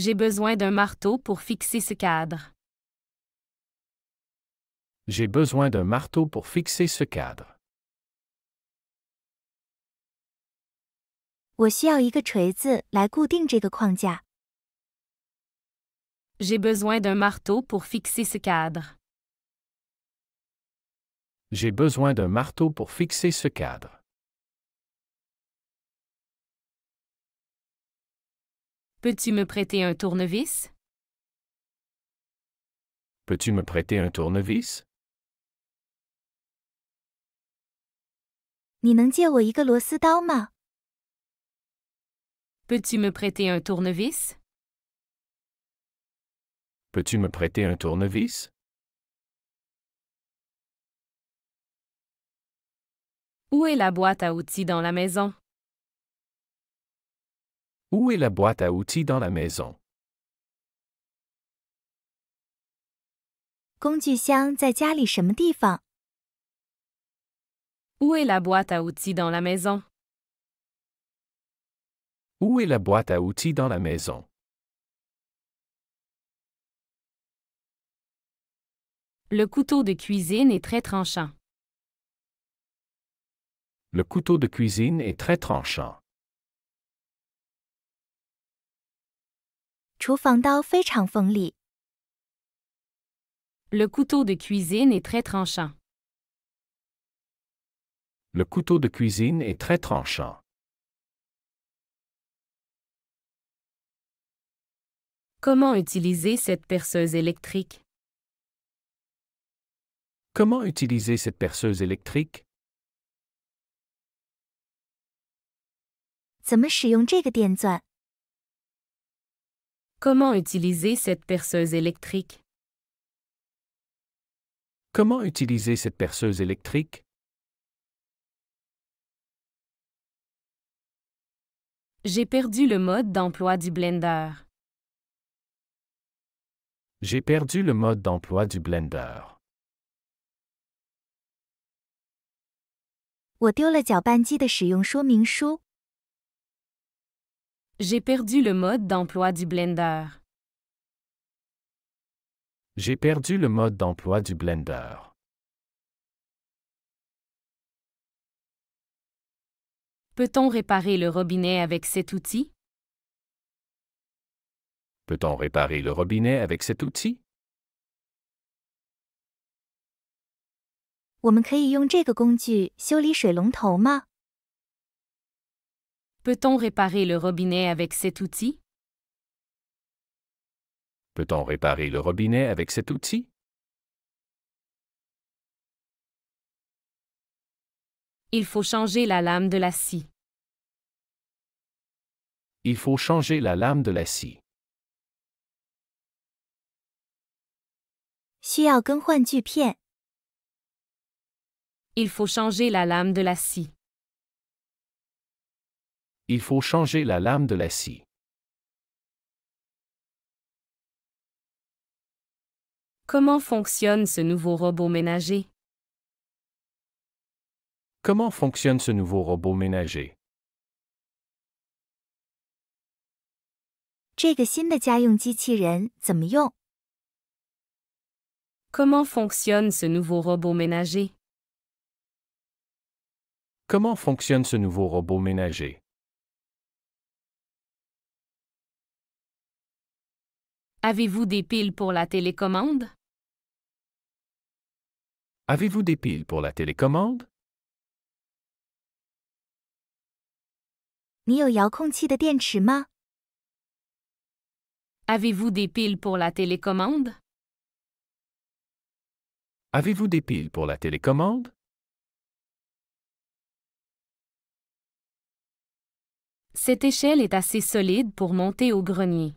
J'ai besoin d'un marteau pour fixer ce cadre. J'ai besoin d'un marteau pour fixer ce cadre. J'ai besoin d'un marteau pour fixer ce cadre. J'ai besoin d'un marteau pour fixer ce cadre. Peux-tu me prêter un tournevis? Peux-tu me prêter un tournevis? peux tu me prêter un tournevis? Peux-tu me prêter un tournevis? Où est la boîte à outils dans la maison? Où est la boîte à outils dans la maison? Où est la boîte à outils dans la maison? Où est la boîte à outils dans la maison? Le couteau de cuisine est très tranchant. Le couteau de cuisine est très tranchant. couteau de cuisine est très tranchant. Le couteau de cuisine est très tranchant. Comment utiliser cette perceuse électrique? Comment utiliser cette perceuse électrique? Comment utiliser cette perceuse électrique? Comment utiliser cette perceuse électrique Comment utiliser cette perceuse électrique J'ai perdu le mode d'emploi du blender. J'ai perdu le mode d'emploi du blender. J'ai perdu le mode d'emploi du Blender. J'ai perdu le mode d'emploi du Blender. Peut-on réparer le robinet avec cet outil? Peut-on réparer le robinet avec cet outil? Peut-on réparer le robinet avec cet outil? Peut-on réparer le robinet avec cet outil? Il faut changer la lame de la scie. Il faut changer la lame de la scie. Il faut changer la lame de la scie il faut changer la lame de la scie. Comment fonctionne ce nouveau robot ménager? Comment fonctionne ce nouveau robot ménager? fonctionne ce nouveau robot ménager? Comment fonctionne ce nouveau robot ménager? Avez-vous des piles pour la télécommande? Avez-vous des piles pour la télécommande? avez vous des piles pour la télécommande? Avez-vous des piles pour la télécommande? Cette échelle est assez solide pour monter au grenier.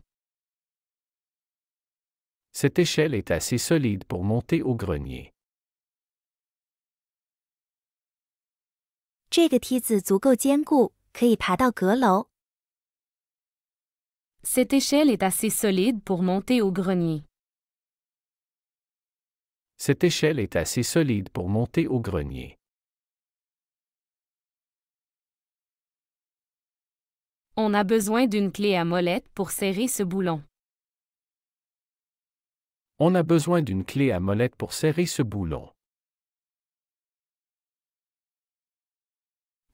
Cette échelle est assez solide pour monter au grenier. Cette échelle est assez solide pour monter au grenier. Cette échelle est assez solide pour monter au grenier. On a besoin d'une clé à molette pour serrer ce boulon. On a besoin d'une clé à molette pour serrer ce boulon.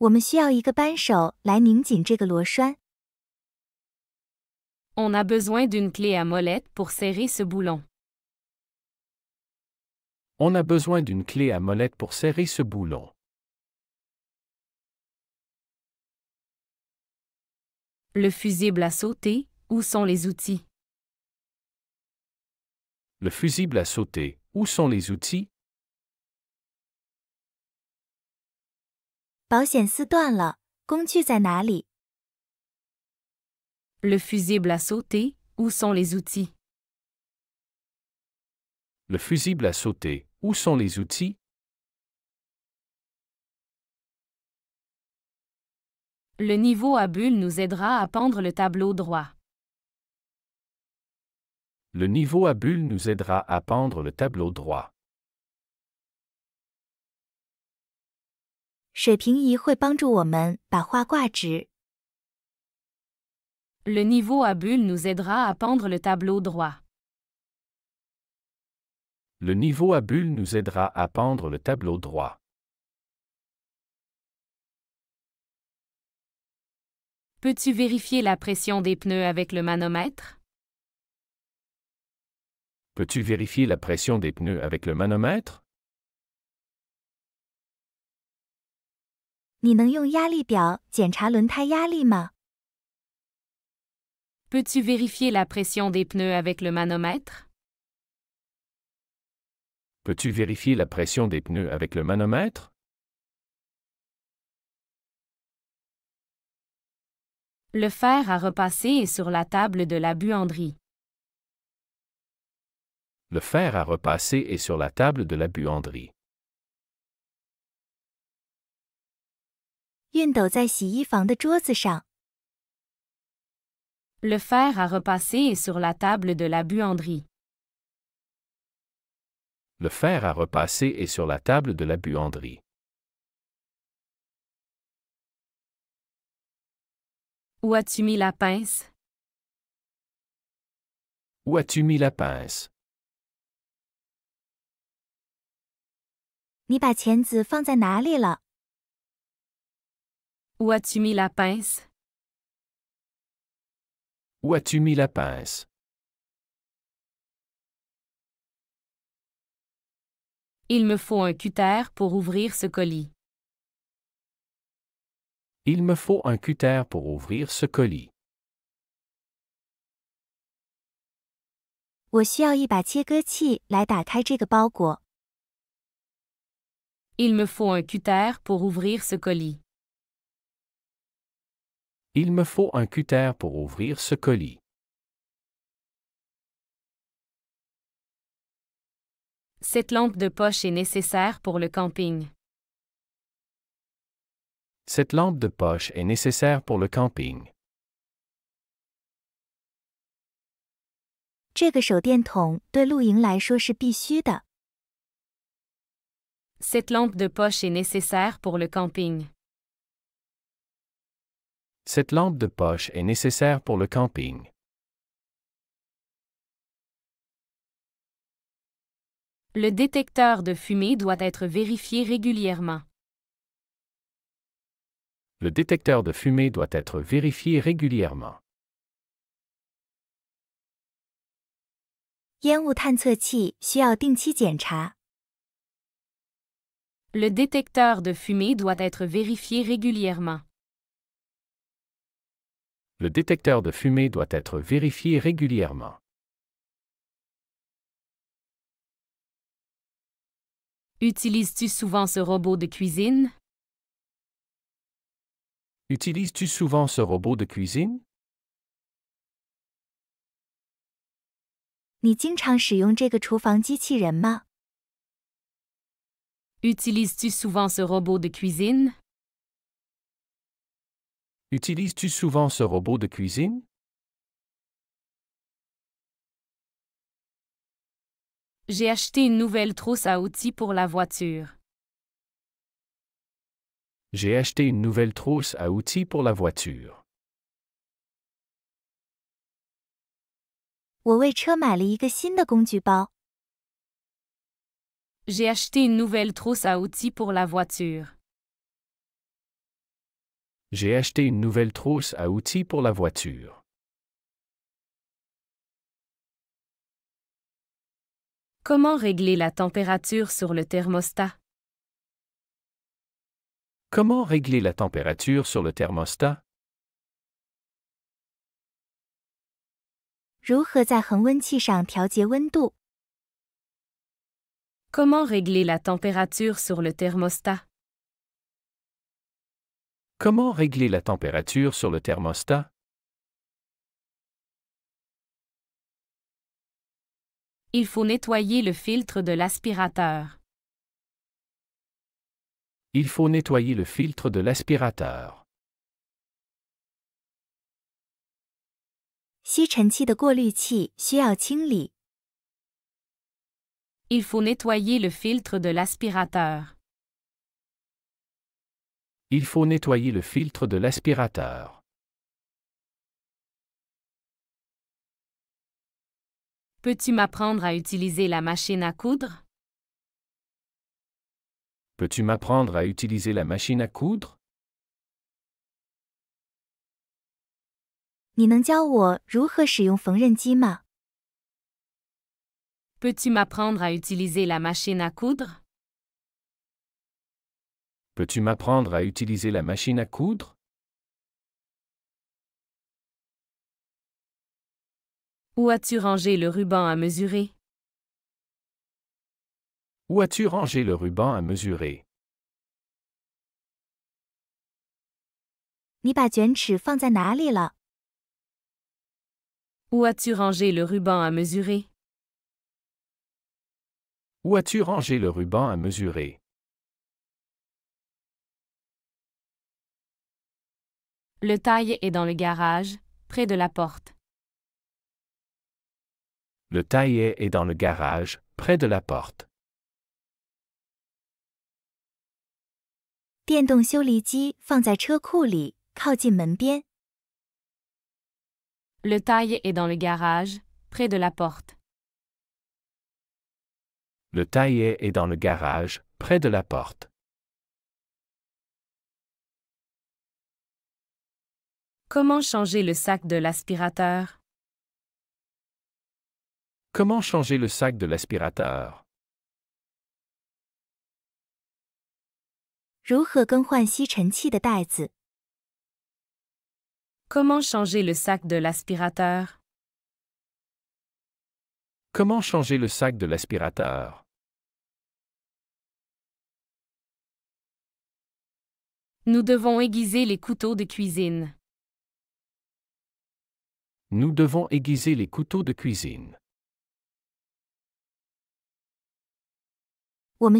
On a besoin d'une clé à molette pour serrer ce boulon. On a besoin d'une clé à molette pour serrer ce boulon. Le fusible a sauté, où sont les outils? Le fusible a sauté. Où sont les outils? Le fusible a sauté. Où sont les outils? Le fusible a sauté. Où sont les outils? Le niveau à bulle nous aidera à pendre le tableau droit. Le niveau à bulle nous aidera à pendre le tableau droit. Le niveau à bulle nous aidera à pendre le tableau droit. Le niveau à bulle nous aidera à pendre le tableau droit. Peux-tu vérifier la pression des pneus avec le manomètre? Peux-tu vérifier la pression des pneus avec le manomètre? tu vérifier la pression des pneus avec le manomètre? Peux-tu vérifier la pression des pneus avec le manomètre? Le fer à repasser est sur la table de la buanderie le fer à repasser est sur la table de la buanderie. Le fer à repasser est sur la table de la buanderie. Le fer à repasser est sur la table de la buanderie. Où as-tu mis la pince? Où as-tu mis la pince? Où as as-tu mis la pince? Où as-tu mis la pince? Il me faut un cutter pour ouvrir ce colis. Il me faut un cutter pour ouvrir ce colis. 我需要一把切割器来打开这个包裹。il me faut un cutter pour ouvrir ce colis. Il me faut un cutter pour ouvrir ce colis. Cette lampe de poche est nécessaire pour le camping. Cette lampe de poche est nécessaire pour le camping. Cette lampe de poche est nécessaire pour le camping. Cette lampe de poche est nécessaire pour le camping. Le détecteur de fumée doit être vérifié régulièrement. Le détecteur de fumée doit être vérifié régulièrement. Le détecteur de fumée doit être vérifié régulièrement. Le détecteur de fumée doit être vérifié régulièrement. Utilises-tu souvent ce robot de cuisine? Utilises-tu souvent ce robot de cuisine? Utilises-tu souvent ce robot de cuisine? Utilises-tu souvent ce robot de cuisine? J'ai acheté une nouvelle trousse à outils pour la voiture. J'ai acheté une nouvelle trousse à outils pour la voiture. J'ai acheté une nouvelle trousse à outils pour la voiture. J'ai acheté une nouvelle trousse à outils pour la voiture. Comment régler la température sur le thermostat? Comment régler la température sur le thermostat? Comment régler la température sur le thermostat Comment régler la température sur le thermostat Il faut nettoyer le filtre de l'aspirateur. Il faut nettoyer le filtre de l'aspirateur il faut nettoyer le filtre de l'aspirateur. Il faut nettoyer le filtre de l'aspirateur. Peux-tu m'apprendre à utiliser la machine à coudre? Peux-tu m'apprendre à utiliser la machine à coudre? Peux-tu m'apprendre à utiliser la machine à coudre? Peux-tu m'apprendre à utiliser la machine à coudre? Où as-tu rangé le ruban à mesurer? Où as-tu rangé le ruban à mesurer? Où as as-tu rangé le ruban à mesurer? Où as-tu rangé le ruban à mesurer Le taille est dans le garage, près de la porte. Le taille est dans le garage, près de la porte. Le taille est dans le garage, près de la porte. Le taillet est dans le garage, près de la porte. Comment changer le sac de l'aspirateur? Comment changer le sac de l'aspirateur? Comment changer le sac de l'aspirateur? Comment changer le sac de l'aspirateur Nous devons aiguiser les couteaux de cuisine. Nous devons aiguiser les couteaux de cuisine. Nous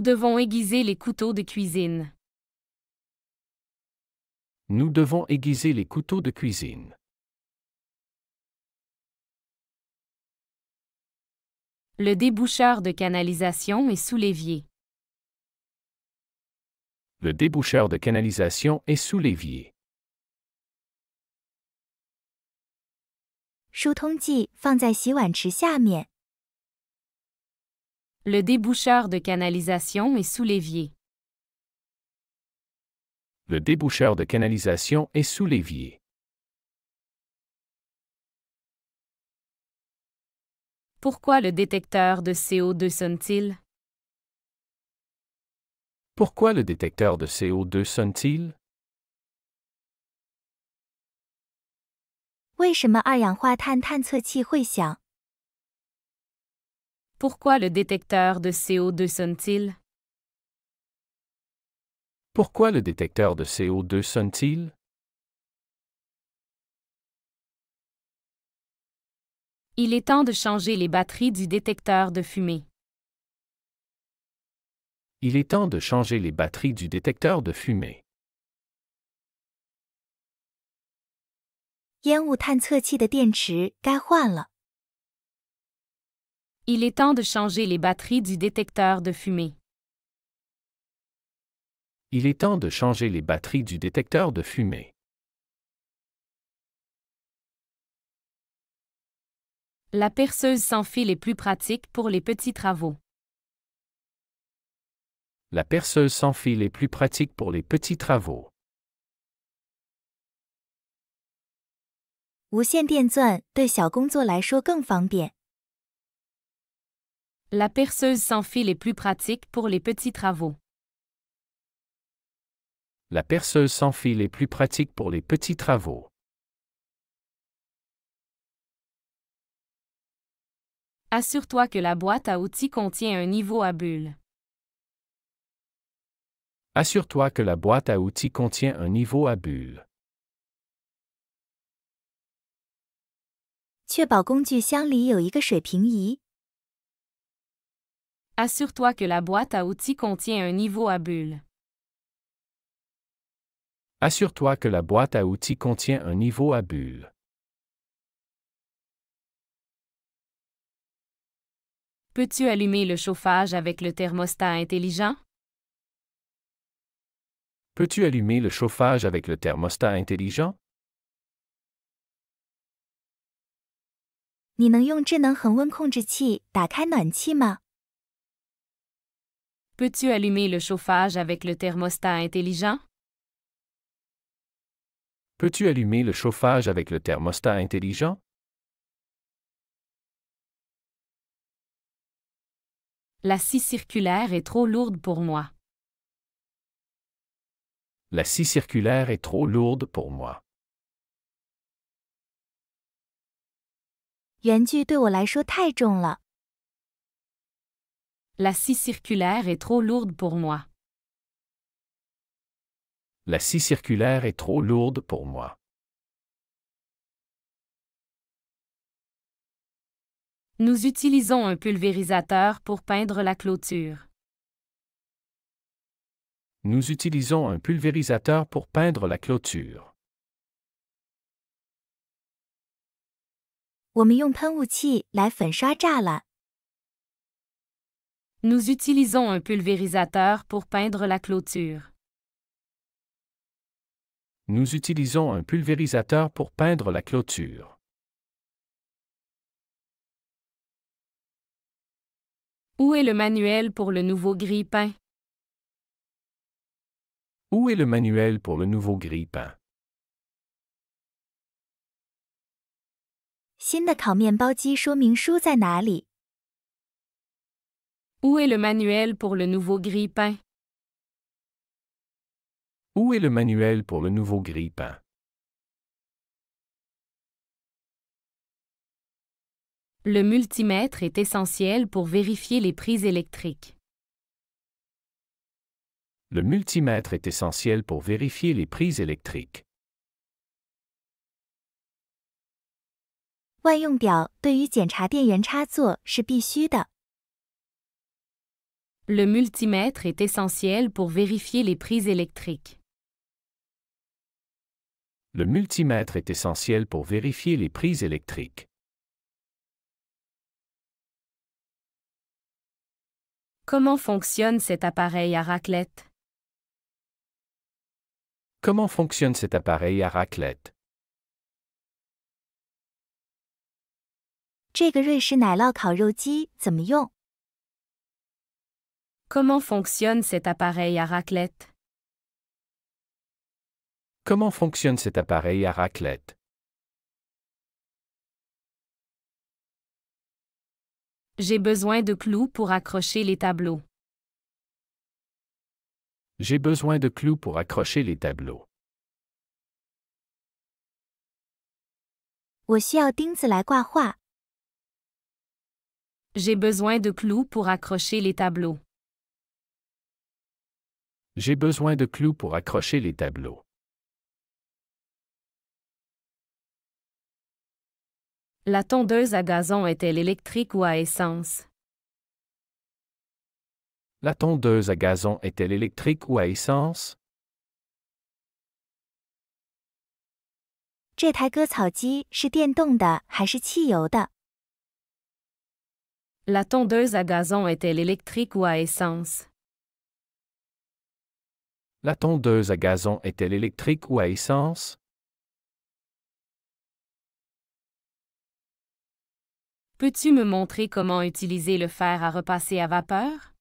devons aiguiser les couteaux de cuisine. Nous devons aiguiser les couteaux de cuisine. Le déboucheur de canalisation est sous l'évier. Le déboucheur de canalisation est sous l'évier. Le déboucheur de canalisation est sous l'évier. Le déboucheur de canalisation est sous l'évier. Pourquoi le détecteur de CO2 sonne-t-il Pourquoi le détecteur de CO2 sonne-t-il il le détecteur de CO2 sonne-t-il Pourquoi le détecteur de CO2 sonne-t-il Il est temps de changer les batteries du détecteur de fumée. Il est temps de changer les batteries du détecteur de fumée. Il est temps de changer les batteries du détecteur de fumée. Il est temps de changer les batteries du détecteur de fumée. La perceuse sans fil est plus pratique pour les petits travaux. La perceuse sans fil est plus pratique pour les petits travaux. perceuse sans fil est plus pratique pour les petits travaux. La perceuse sans fil est plus pratique pour les petits travaux. Assure-toi que la boîte à outils contient un niveau à bulle. Assure-toi que la boîte à outils contient un niveau à bulles. assure toi que la boîte à outils contient un niveau à bulle. Assure-toi que la boîte à outils contient un niveau à bulle. Peux-tu allumer le chauffage avec le thermostat intelligent? Peux-tu allumer le chauffage avec le thermostat intelligent? 你能用智能恒温控制器打开暖气吗？Peux-tu allumer le chauffage avec le thermostat intelligent? Peux-tu allumer le chauffage avec le thermostat intelligent? La scie circulaire est trop lourde pour moi. La scie circulaire est trop lourde pour moi. La scie circulaire est trop lourde pour moi. La scie circulaire est trop lourde pour moi. Nous utilisons un pulvérisateur pour peindre la clôture. Nous utilisons un pulvérisateur pour peindre la clôture. Nous utilisons un pulvérisateur pour peindre la clôture. Nous utilisons un pulvérisateur pour peindre la clôture. Où est le manuel pour le nouveau gris pain Où est le manuel pour le nouveau grille-pain? Où est le manuel pour le nouveau gris pain Où est le manuel pour le nouveau grille-pain? Le multimètre est essentiel pour vérifier les prises électriques. Le multimètre est essentiel pour vérifier les prises électriques. Le multimètre est essentiel pour vérifier les prises électriques. Le multimètre est essentiel pour vérifier les prises électriques. Comment fonctionne cet appareil à raclette Comment fonctionne cet appareil à raclette fonctionne cet appareil à raclette Comment fonctionne cet appareil à raclette J'ai besoin de clous pour accrocher les tableaux. J'ai besoin de clous pour accrocher les tableaux. J'ai besoin de clous pour accrocher les tableaux. J'ai besoin de clous pour accrocher les tableaux. La tondeuse à gazon est-elle électrique ou à essence? La tondeuse à gazon est-elle électrique ou à essence? tondeuse à gazon électrique ou à essence? La tondeuse à gazon est-elle électrique ou à essence? Peux-tu me montrer comment utiliser le fer à repasser à vapeur?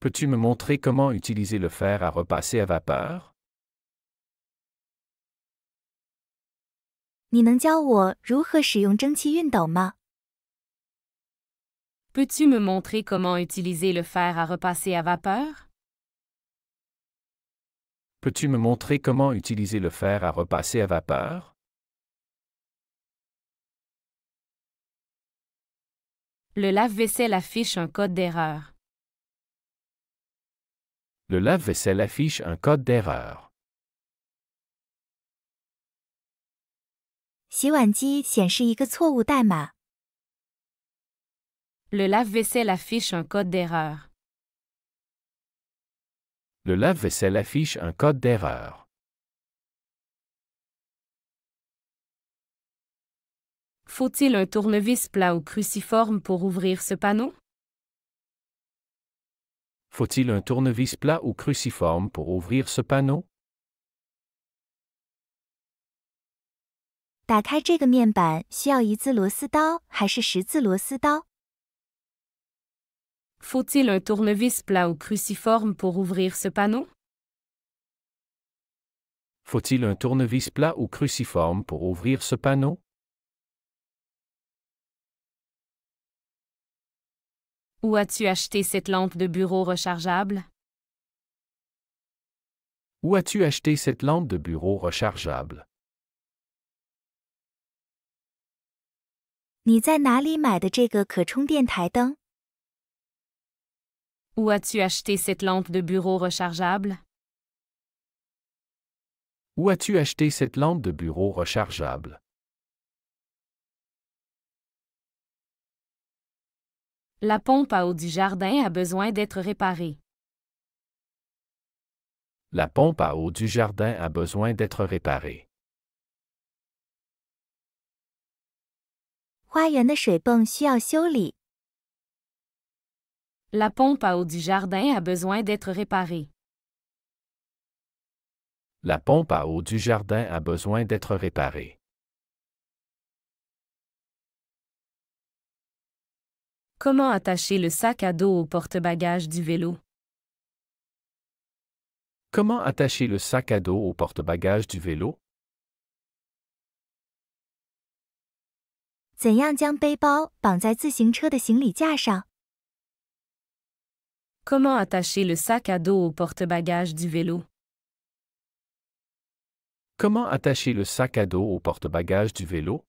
Peux-tu me montrer comment utiliser le fer à repasser à vapeur? peux tu me montrer comment utiliser le fer à repasser à vapeur? Peux-tu me montrer comment utiliser le fer à repasser à vapeur? Le lave-vaisselle affiche un code d'erreur. Le lave-vaisselle affiche un code d'erreur. Le lave-vaisselle affiche un code d'erreur. Le lave-vaisselle affiche un code d'erreur. Faut-il un tournevis plat ou cruciforme pour ouvrir ce panneau? Faut-il un tournevis plat ou cruciforme pour ouvrir ce panneau? faut il un tournevis plat ou cruciforme pour ouvrir ce panneau? Faut-il un tournevis plat ou cruciforme pour ouvrir ce panneau? Où as-tu acheté cette lampe de bureau rechargeable? Où as-tu acheté cette lampe de bureau rechargeable? où as as-tu acheté cette lampe de bureau rechargeable? Où as-tu acheté cette lampe de bureau rechargeable? La pompe à eau du jardin a besoin d'être réparée. La pompe à eau du jardin a besoin d'être réparée. La pompe à eau du jardin a besoin d'être réparée. La pompe à du jardin a besoin d'être réparée. Comment attacher le sac à dos au porte-bagages du vélo? Comment attacher le sac à dos au porte-bagages du vélo? Comment attacher le sac à dos au porte-bagages du vélo? Comment attacher le sac à dos au porte-bagages du vélo?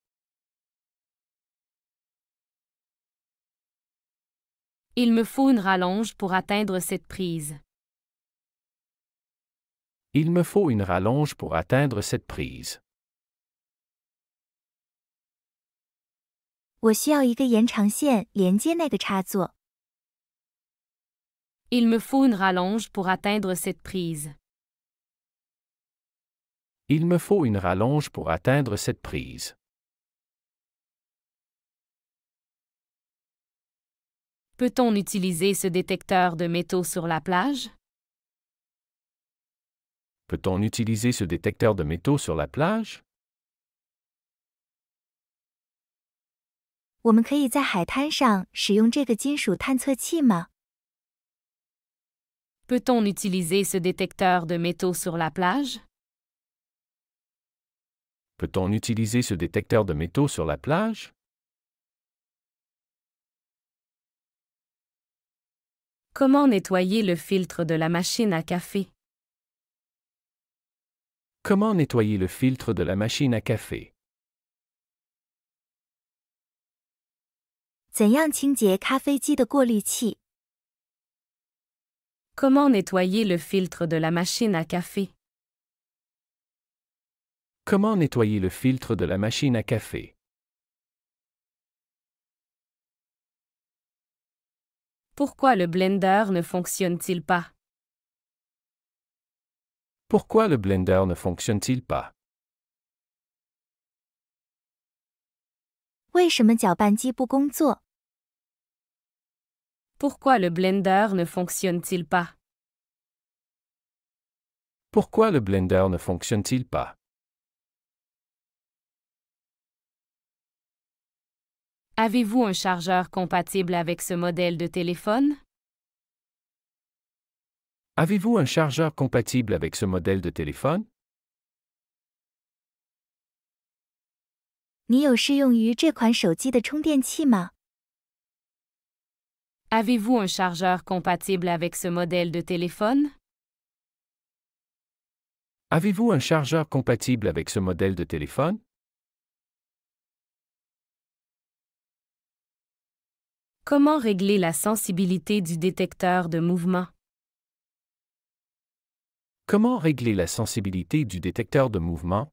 Il me faut une rallonge pour atteindre cette prise. Il me faut une rallonge pour atteindre cette prise. Il me faut une rallonge pour atteindre cette prise. Il me faut une rallonge pour atteindre cette prise. Peut-on utiliser ce détecteur de métaux sur la plage? Peut-on utiliser ce détecteur de métaux sur la plage? Peut-on utiliser ce détecteur de métaux sur la plage? Peut-on utiliser ce détecteur de métaux sur la plage? Comment nettoyer le filtre de la machine à café? Comment nettoyer le filtre de la machine à café? Comment nettoyer le filtre de la machine à café? Comment nettoyer le filtre de la machine à café? Pourquoi le Blender ne fonctionne-t-il pas Pourquoi le Blender ne fonctionne-t-il pas Pourquoi le Blender ne fonctionne-t-il pas Pourquoi le Blender ne fonctionne-t-il pas Avez-vous un chargeur compatible avec ce modèle de téléphone? Avez-vous un chargeur compatible avec ce modèle de téléphone? avez vous un chargeur compatible avec ce modèle de téléphone? Avez-vous un chargeur compatible avec ce modèle de téléphone? Comment régler la sensibilité du détecteur de mouvement Comment régler la sensibilité du détecteur de mouvement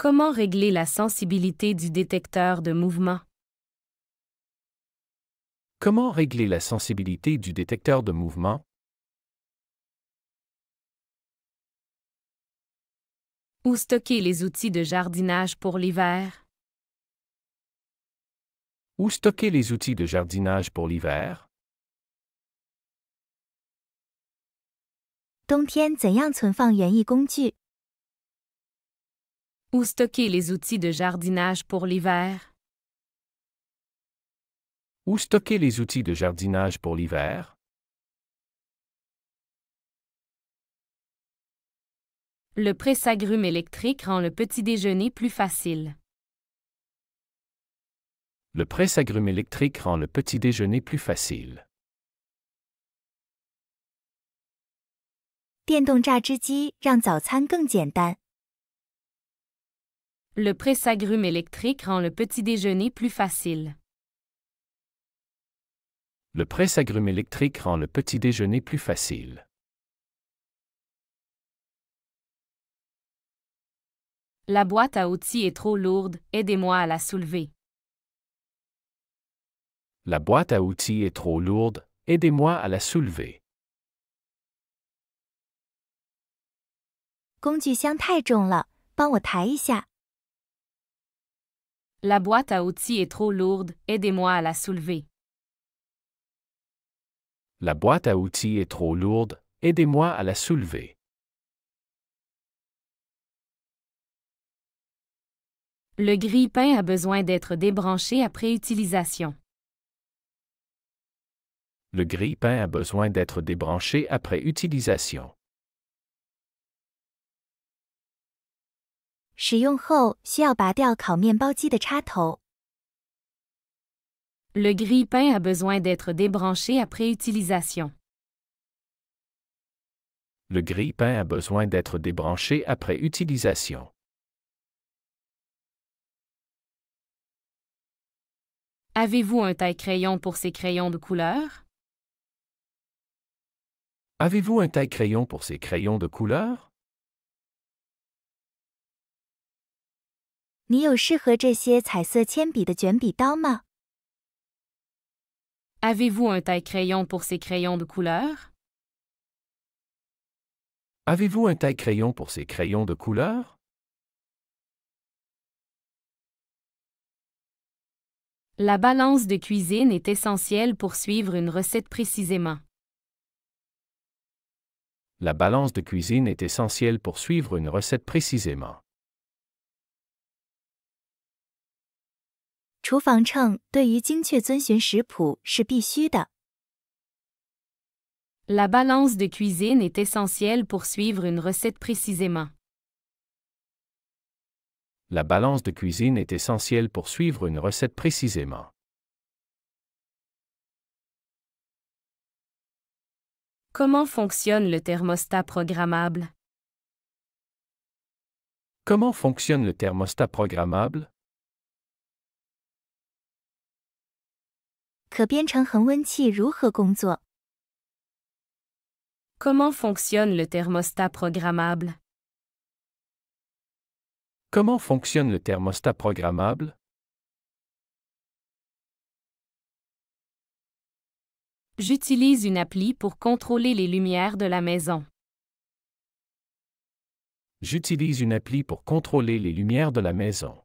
Comment régler la sensibilité du détecteur de mouvement Comment régler la sensibilité du détecteur de mouvement Où stocker les outils de jardinage pour l'hiver? Où stocker les outils de jardinage pour l'hiver? Où stocker les outils de jardinage pour l'hiver? Où stocker les outils de jardinage pour l'hiver? Le presse-agrumes électrique rend le petit déjeuner plus facile. Le presse-agrumes électrique rend le petit déjeuner plus facile. Le presse-agrumes électrique rend le petit déjeuner plus facile. Le presse-agrumes électrique rend le petit déjeuner plus facile. La boîte à outils est trop lourde, aidez-moi à la soulever. La boîte à outils est trop lourde, aidez-moi à la soulever. La boîte à outils est trop lourde, aidez-moi à la soulever. La boîte à outils est trop lourde, aidez-moi à la soulever. Le grille-pain a besoin d'être débranché après utilisation. Le grille-pain a besoin d'être débranché après utilisation. Le grille grille-pain a besoin d'être débranché après utilisation. Le grille-pain a besoin d'être débranché après utilisation. Avez-vous un taille-crayon pour ces crayons de couleur? Avez-vous un taille-crayon pour ces crayons de couleur? avez vous un taille-crayon pour ces crayons de couleur? Avez-vous un taille-crayon pour ces crayons de couleur? La balance de cuisine est essentielle pour suivre une recette précisément. La balance de cuisine est essentielle pour suivre une recette précisément. La balance de cuisine est essentielle pour suivre une recette précisément la balance de cuisine est essentielle pour suivre une recette précisément. Comment fonctionne le thermostat programmable? Comment fonctionne le thermostat programmable? Comment fonctionne le thermostat programmable? Comment fonctionne le thermostat programmable J'utilise une appli pour contrôler les lumières de la maison. J'utilise une appli pour contrôler les lumières de la maison.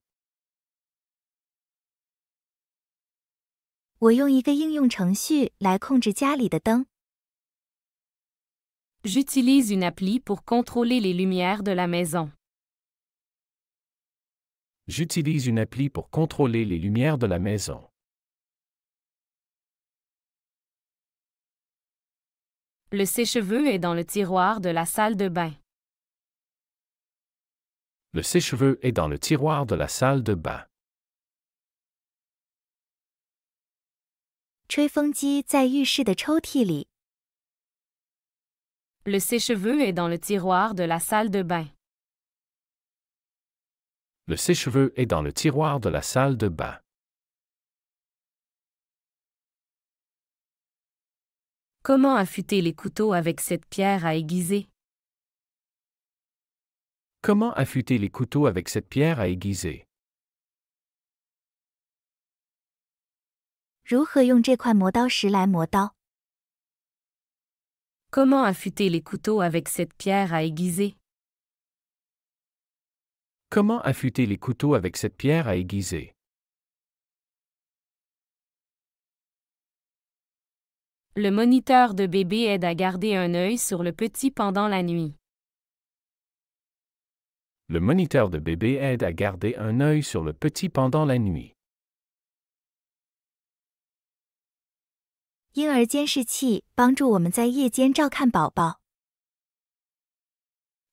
J'utilise une appli pour contrôler les lumières de la maison. J'utilise une appli pour contrôler les lumières de la maison. Le sèche-cheveux est dans le tiroir de la salle de bain. Le sèche-cheveux est dans le tiroir de la salle de bain. Le sèche-cheveux est dans le tiroir de la salle de bain. Le sèche-cheveux est dans le tiroir de la salle de bain. Comment affûter les couteaux avec cette pierre à aiguiser Comment affûter les couteaux avec cette pierre à aiguiser Comment affûter les couteaux avec cette pierre à aiguiser Comment affûter les couteaux avec cette pierre à aiguiser Le moniteur de bébé aide à garder un œil sur le petit pendant la nuit. Le moniteur de bébé aide à garder un œil sur le petit pendant la nuit.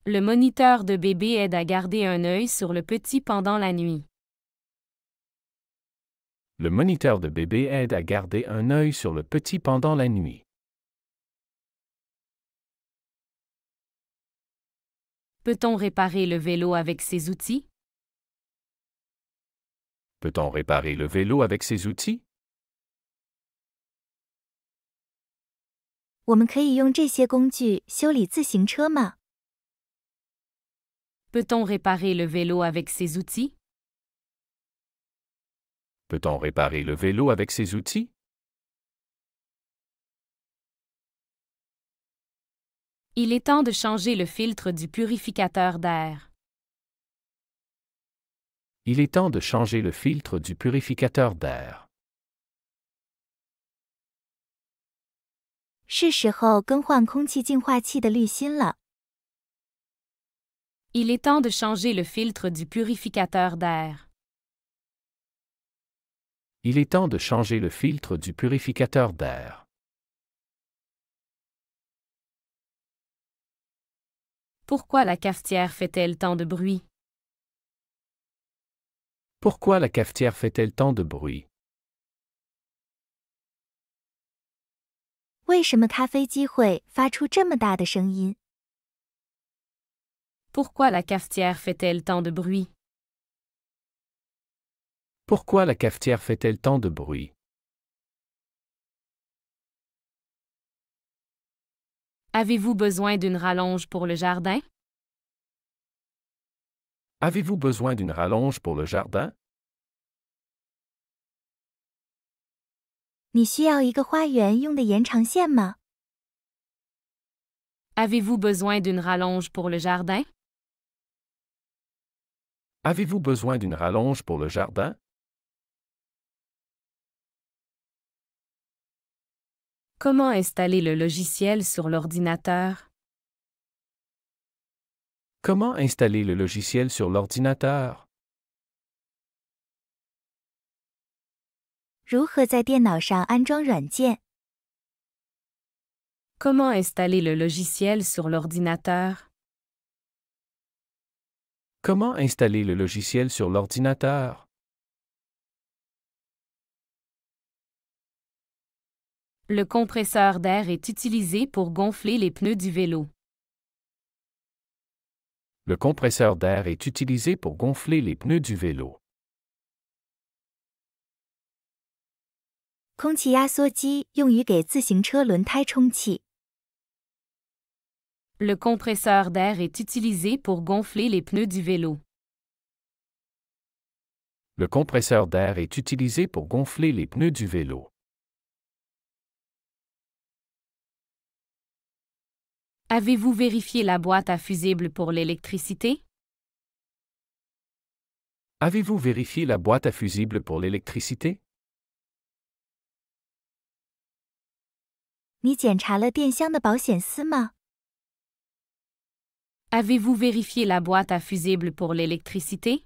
Le moniteur de bébé aide à garder un œil sur le petit pendant la nuit. Le moniteur de bébé aide à garder un œil sur le petit pendant la nuit. Peut-on réparer le vélo avec ses outils? Peut-on réparer le vélo avec ses outils? Peut-on réparer le vélo avec ses outils? Peut-on réparer le vélo avec ses outils? Il est temps de changer le filtre du purificateur d'air. Il est temps de changer le filtre du purificateur d'air. Il est temps de changer le filtre du purificateur d'air. Il est temps de changer le filtre du purificateur d'air. Pourquoi la cafetière fait-elle tant de bruit? Pourquoi la cafetière fait-elle tant de bruit? Pourquoi la cafetière fait-elle tant de bruit Pourquoi la cafetière fait-elle tant de bruit Avez-vous besoin d'une rallonge pour le jardin Avez-vous besoin d'une rallonge pour le jardin avez vous besoin d'une rallonge pour le jardin Avez-vous besoin d'une rallonge pour le jardin? Comment installer le logiciel sur l'ordinateur? Comment installer le logiciel sur l'ordinateur? Comment installer le logiciel sur l'ordinateur? Comment installer le logiciel sur l'ordinateur? Le compresseur d'air est utilisé pour gonfler les pneus du vélo. Le compresseur d'air est utilisé pour gonfler les pneus du vélo. Le compresseur d'air est utilisé pour gonfler les pneus du vélo. Le compresseur d'air est utilisé pour gonfler les pneus du vélo. Avez-vous vérifié la boîte à fusible pour l'électricité? Avez-vous vérifié la boîte à fusible pour l'électricité? Avez-vous vérifié la boîte à fusibles pour l'électricité?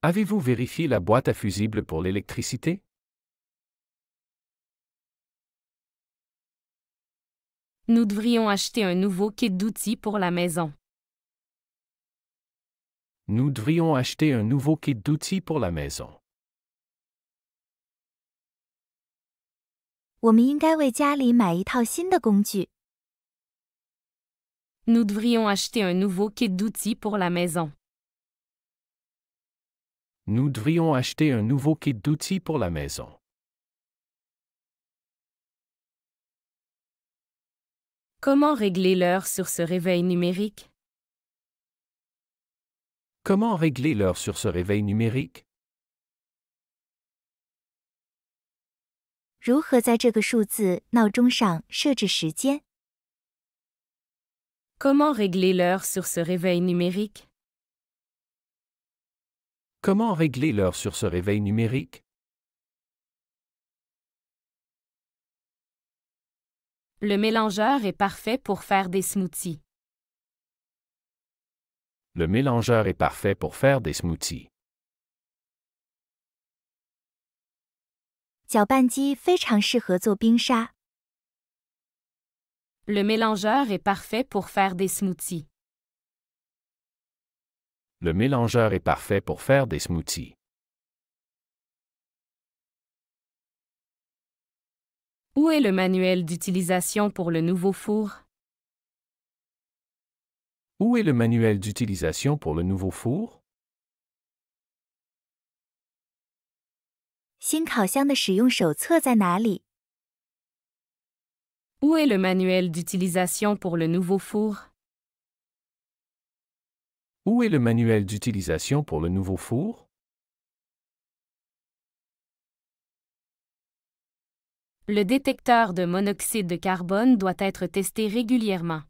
Avez-vous vérifié la boîte à fusibles pour l'électricité? Nous devrions acheter un nouveau kit d'outils pour la maison. Nous devrions acheter un nouveau kit d'outils pour la maison nous devrions acheter un nouveau kit d'outils pour la maison. Nous devrions acheter un nouveau kit d'outils pour la maison. Comment régler l'heure sur ce réveil numérique? Comment régler l'heure sur ce réveil numérique? Comment régler l'heure sur ce réveil numérique Comment régler l'heure sur ce réveil numérique Le mélangeur est parfait pour faire des smoothies. Le mélangeur est parfait pour faire des smoothies. Le mélangeur est parfait pour faire des smoothies. Le mélangeur est parfait pour faire des smoothies. Où est le manuel d'utilisation pour le nouveau four? Où est le manuel d'utilisation pour le nouveau four? Où est le manuel d'utilisation pour le nouveau four? Où est le manuel d'utilisation pour le nouveau four? Le détecteur de monoxyde de carbone doit être testé régulièrement.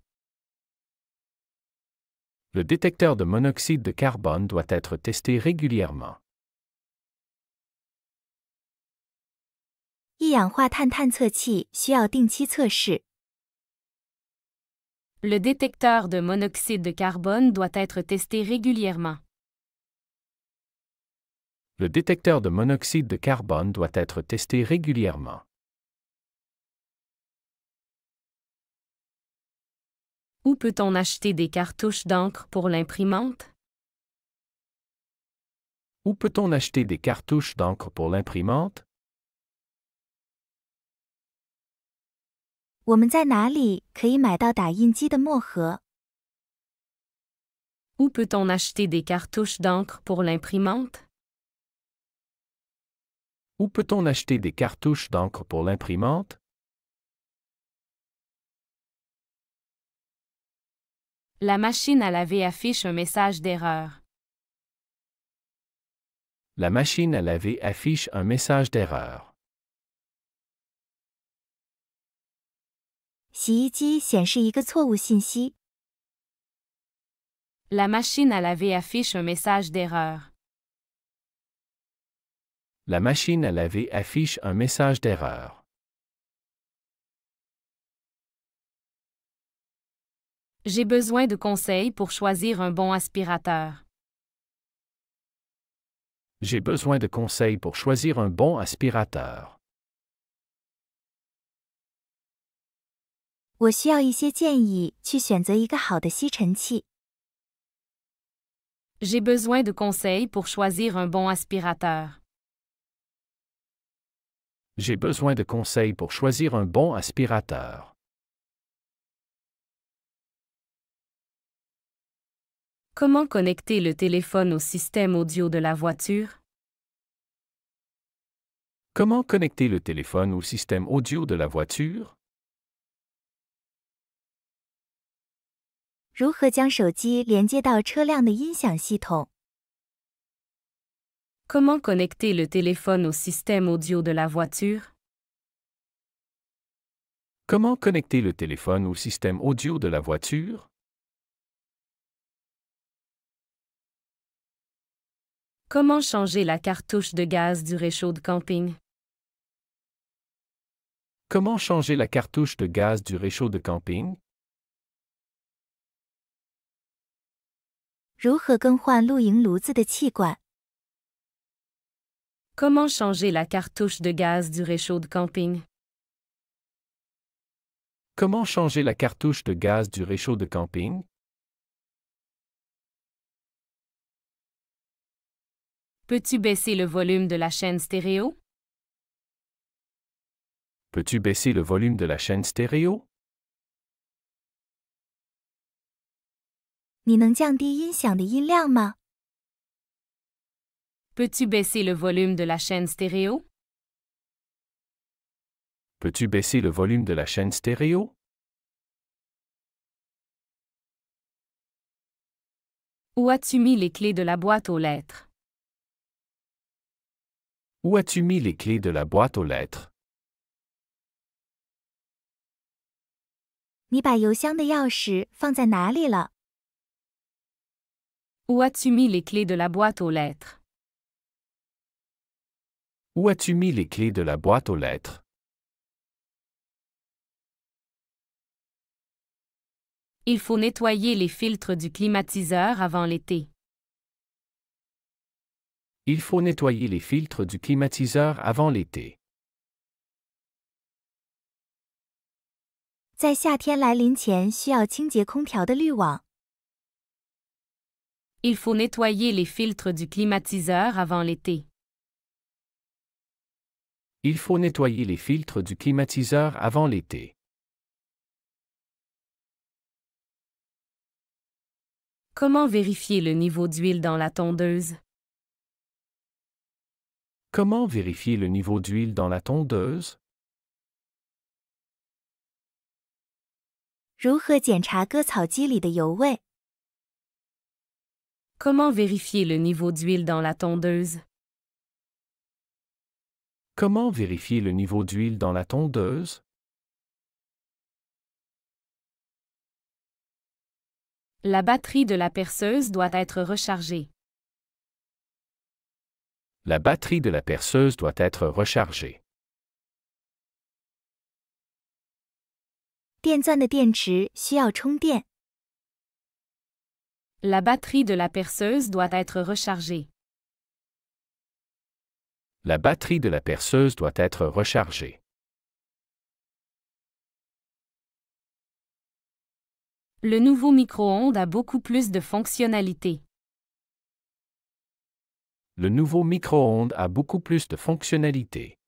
Le détecteur de monoxyde de carbone doit être testé régulièrement. Le détecteur de monoxyde de carbone doit être testé régulièrement. Le détecteur de monoxyde de carbone doit être testé régulièrement. Où peut-on acheter des cartouches d'encre pour l'imprimante? Où peut-on acheter des cartouches d'encre pour l'imprimante? Où peut peut-on acheter des cartouches d'encre pour l'imprimante? Où peut-on acheter des cartouches d'encre pour l'imprimante? La machine à laver affiche un message d'erreur. La machine à laver affiche un message d'erreur. La machine à laver affiche un message d'erreur. La machine à laver affiche un message d'erreur. J'ai besoin de conseils pour choisir un bon aspirateur. J'ai besoin de conseils pour choisir un bon aspirateur. J'ai besoin de conseils pour choisir un bon aspirateur. J'ai besoin de conseils pour choisir un bon aspirateur. Comment connecter le téléphone au système audio de la voiture? Comment connecter le téléphone au système audio de la voiture? Comment connecter le téléphone au système audio de la voiture Comment connecter le téléphone au système audio de la voiture Comment changer la cartouche de gaz du réchaud de camping Comment changer la cartouche de gaz du réchaud de camping Comment changer la cartouche de gaz du réchaud de camping? Comment changer la cartouche de gaz du réchaud de camping? Peux-tu baisser le volume de la chaîne stéréo? Peux-tu baisser le volume de la chaîne stéréo? peux tu baisser le volume de la chaîne stéréo? Peux-tu baisser le volume de la chaîne stéréo? Où as-tu mis les clés de la boîte aux lettres? Où as-tu mis les clés de la boîte aux lettres? Où as-tu mis les clés de la boîte aux lettres Où as-tu mis les clés de la boîte aux lettres Il faut nettoyer les filtres du climatiseur avant l'été. Il faut nettoyer les filtres du climatiseur avant l'été. Il faut nettoyer les filtres du climatiseur avant l'été. Il faut nettoyer les filtres du climatiseur avant l'été. Comment vérifier le niveau d'huile dans la tondeuse? Comment vérifier le niveau d'huile dans la tondeuse? Comment vérifier le niveau d'huile dans la tondeuse? Comment vérifier le niveau d'huile dans la tondeuse? La batterie de la perceuse doit être rechargée. La batterie de la perceuse doit être rechargée. La batterie de la perceuse doit être rechargée. La batterie de la perceuse doit être rechargée. Le nouveau micro-ondes a beaucoup plus de fonctionnalités. Le nouveau micro-ondes a beaucoup plus de fonctionnalités.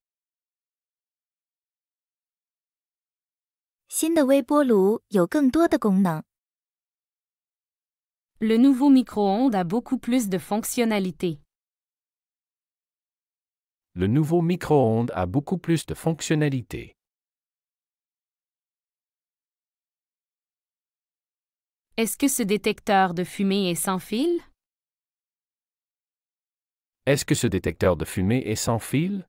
Le nouveau micro-ondes a beaucoup plus de fonctionnalités. Le nouveau micro-ondes a beaucoup plus de fonctionnalités. Est-ce que ce détecteur de fumée est sans fil? Est-ce que ce détecteur de fumée est sans fil?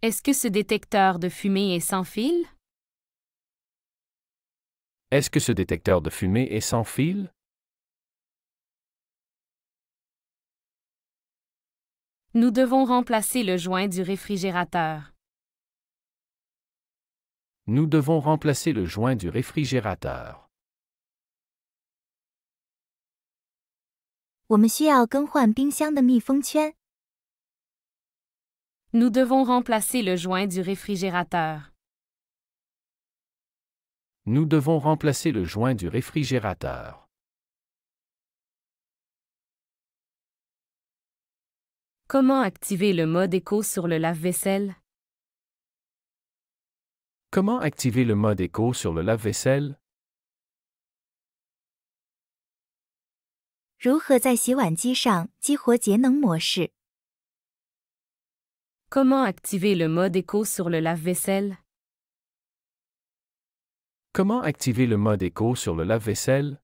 Est-ce que ce détecteur de fumée est sans fil? Est-ce que ce détecteur de fumée est sans fil? Nous devons remplacer le joint du réfrigérateur. Nous devons remplacer le joint du réfrigérateur. Nous devons remplacer le joint du réfrigérateur. Nous devons remplacer le joint du réfrigérateur. Comment activer le mode écho sur le lave-vaisselle? Comment activer le mode écho sur le lave-vaisselle? Comment activer le mode écho sur le lave-vaisselle? Comment activer le mode écho sur le lave-vaisselle?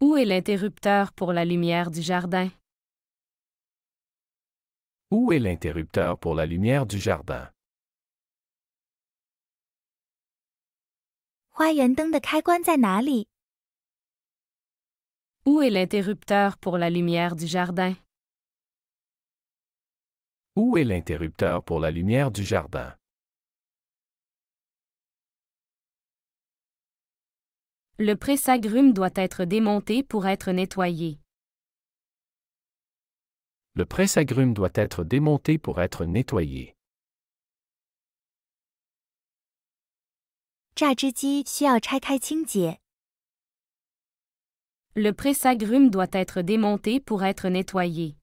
Où est l'interrupteur pour la lumière du jardin? Où est l'interrupteur pour la lumière du jardin? Où est l'interrupteur pour la lumière du jardin? Où est l'interrupteur pour la lumière du jardin? Le pressagrume doit être démonté pour être nettoyé. Le pressagrume doit être démonté pour être nettoyé. Le presse-agrumes doit être démonté pour être nettoyé.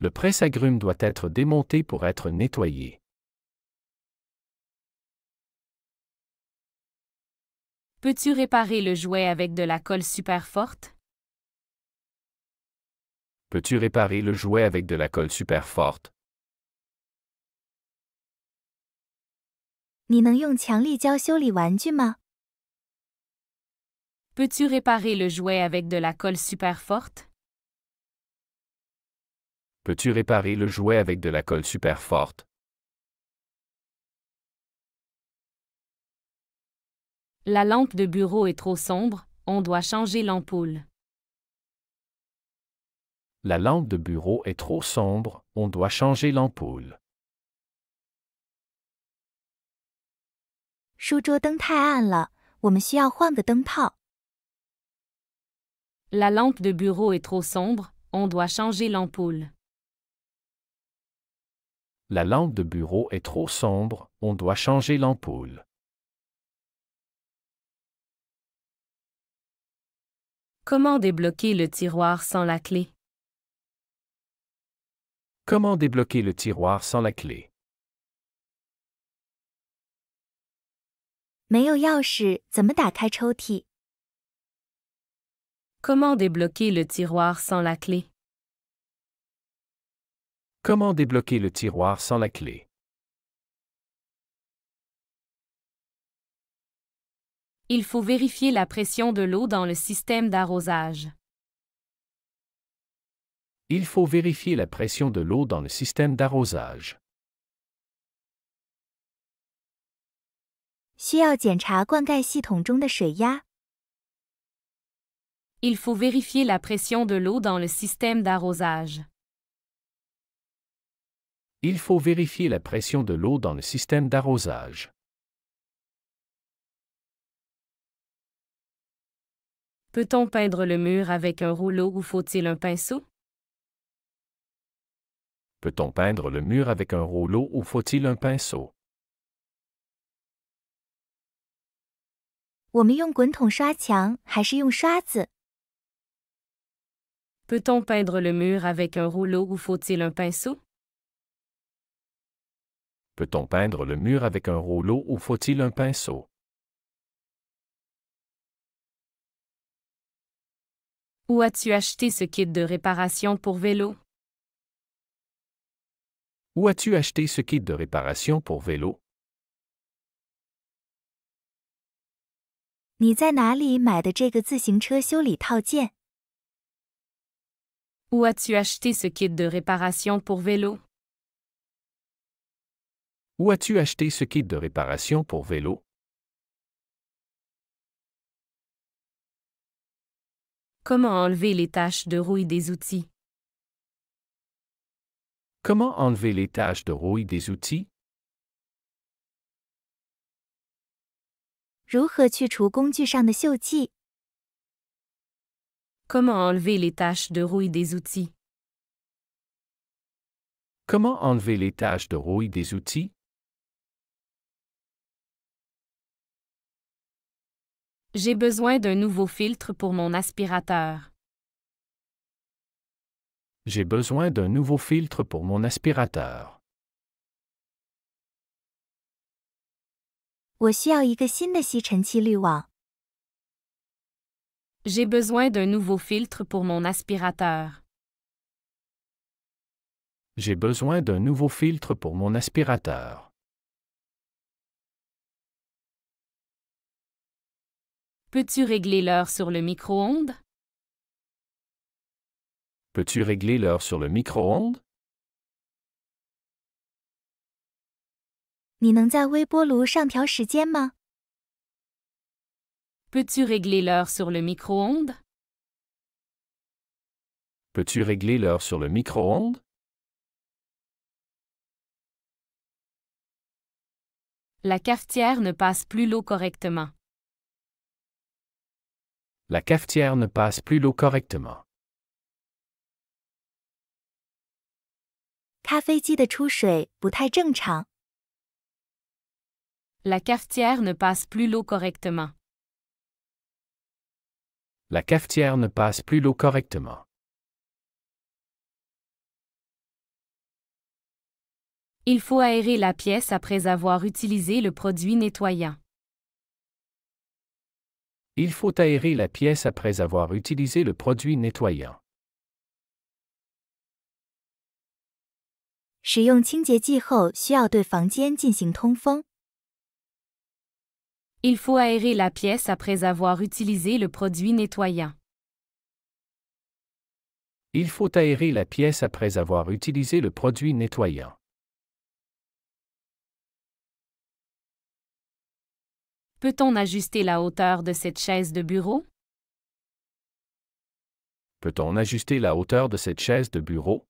Le presse-agrumes doit être démonté pour être nettoyé. Peux-tu réparer le jouet avec de la colle super forte? Peux-tu réparer le jouet avec de la colle super forte? Peux-tu réparer le jouet avec de la colle super forte? Peux-tu réparer le jouet avec de la colle super forte? La lampe de bureau est trop sombre, on doit changer l'ampoule. La lampe de bureau est trop sombre, on doit changer l'ampoule. La lampe de bureau est trop sombre, on doit changer l'ampoule. La lampe de bureau est trop sombre, on doit changer l'ampoule. Comment débloquer le tiroir sans la clé? Comment débloquer le tiroir sans la clé? 没有钥匙，怎么打开抽屉？Comment débloquer le tiroir sans la clé? Comment débloquer le tiroir sans la clé? Il faut vérifier la pression de l'eau dans le système d'arrosage. Il faut vérifier la pression de l'eau dans le système d'arrosage il faut vérifier la pression de l'eau dans le système d'arrosage. Il faut vérifier la pression de l'eau dans le système d'arrosage. Peut-on peindre le mur avec un rouleau ou faut-il un pinceau? Peut-on peindre le mur avec un rouleau ou faut-il un pinceau? Peut-on peindre le mur avec un rouleau ou faut-il un pinceau? Peut-on peindre le mur avec un rouleau ou faut-il un pinceau? Où as-tu acheté ce kit de réparation pour vélo? Où as-tu acheté ce kit de réparation pour vélo? Où as-tu acheté ce kit de réparation pour vélo? Où as-tu acheté ce kit de réparation pour vélo? Comment enlever les taches de rouille des outils? Comment enlever les taches de rouille des outils? Comment enlever les taches de rouille des outils? Comment enlever les taches de rouille des outils? J'ai besoin d'un nouveau filtre pour mon aspirateur. J'ai besoin d'un nouveau filtre pour mon aspirateur. J'ai besoin d'un nouveau filtre pour mon aspirateur. J'ai besoin d'un nouveau filtre pour mon aspirateur. Peux-tu régler l'heure sur le micro-ondes? Peux-tu régler l'heure sur le micro-ondes? Peux-tu régler l'heure sur le micro-ondes? Peux-tu régler l'heure sur le micro-ondes? La cafetière ne passe plus l'eau correctement. La cafetière ne passe plus l'eau correctement. La cafetière ne passe plus l'eau correctement. La cafetière ne passe plus l'eau correctement. Il faut aérer la pièce après avoir utilisé le produit nettoyant. Il faut aérer la pièce après avoir utilisé le produit nettoyant. 使用清洁剂后，需要对房间进行通风。il faut aérer la pièce après avoir utilisé le produit nettoyant. Il faut aérer la pièce après avoir utilisé le produit nettoyant. Peut-on ajuster la hauteur de cette chaise de bureau? Peut-on ajuster la hauteur de cette chaise de bureau?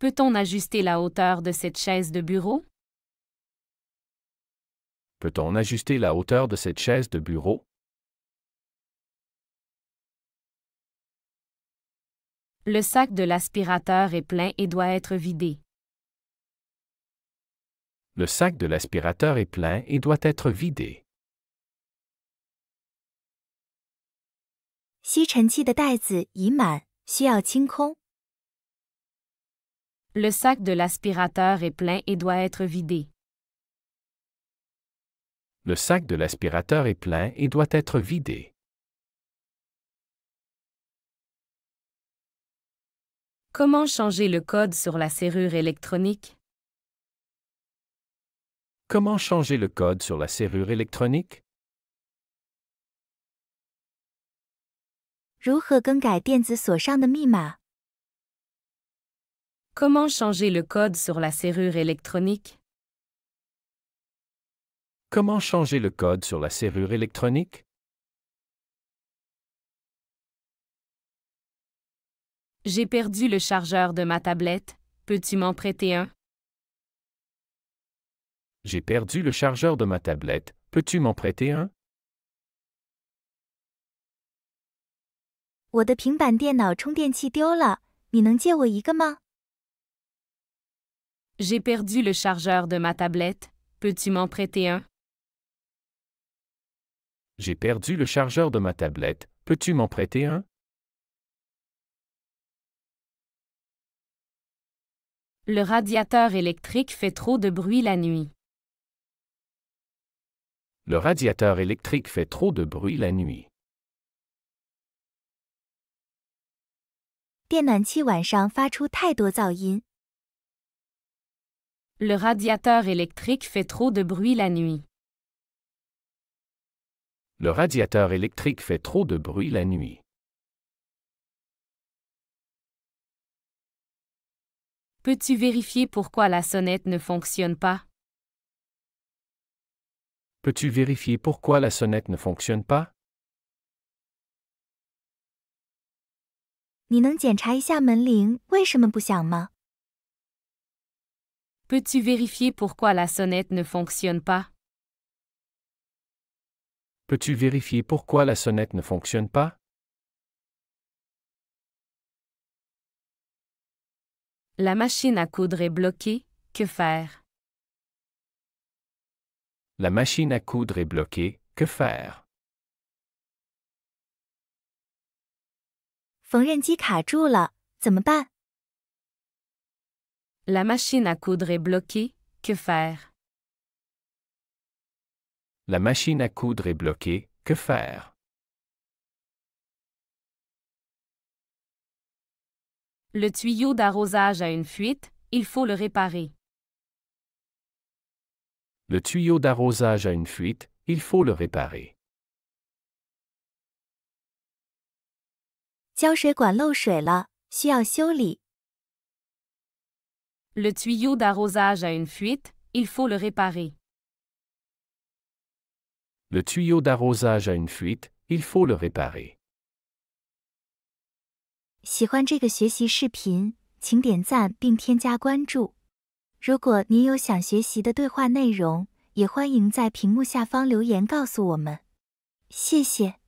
Peut-on ajuster la hauteur de cette chaise de bureau? Peut-on ajuster la hauteur de cette chaise de bureau? Le sac de l'aspirateur est plein et doit être vidé. Le sac de l'aspirateur est plein et doit être vidé. Le sac de l'aspirateur est plein et doit être vidé. Le sac de l'aspirateur est plein et doit être vidé. Comment changer le code sur la serrure électronique? Comment changer le code sur la serrure électronique? Comment changer le code sur la serrure électronique Comment changer le code sur la serrure électronique J'ai perdu le chargeur de ma tablette. Peux-tu m'en prêter un J'ai perdu le chargeur de ma tablette. Peux-tu m'en prêter un j'ai perdu le chargeur de ma tablette, peux-tu m'en prêter un? J'ai perdu le chargeur de ma tablette, peux-tu m'en prêter un? Le radiateur électrique fait trop de bruit la nuit. Le radiateur électrique fait trop de bruit la nuit. Le radiateur électrique fait trop de bruit la nuit. Le radiateur électrique fait trop de bruit la nuit. Peux-tu vérifier pourquoi la sonnette ne fonctionne pas? Peux-tu vérifier pourquoi la sonnette ne fonctionne pas? Peux-tu vérifier pourquoi la sonnette ne fonctionne pas Peux-tu vérifier pourquoi la sonnette ne fonctionne pas La machine à coudre est bloquée, que faire La machine à coudre est bloquée, que faire la machine à coudre est bloquée, que faire? La machine à coudre est bloquée, que faire? Le tuyau d'arrosage a une fuite, il faut le réparer. Le tuyau d'arrosage a une fuite, il faut le réparer. Le tuyau d'arrosage a une fuite, il faut le réparer. Le tuyau d'arrosage a une fuite, il faut le réparer. 喜欢这个学习视频，请点赞并添加关注。如果您有想学习的对话内容，也欢迎在屏幕下方留言告诉我们。谢谢。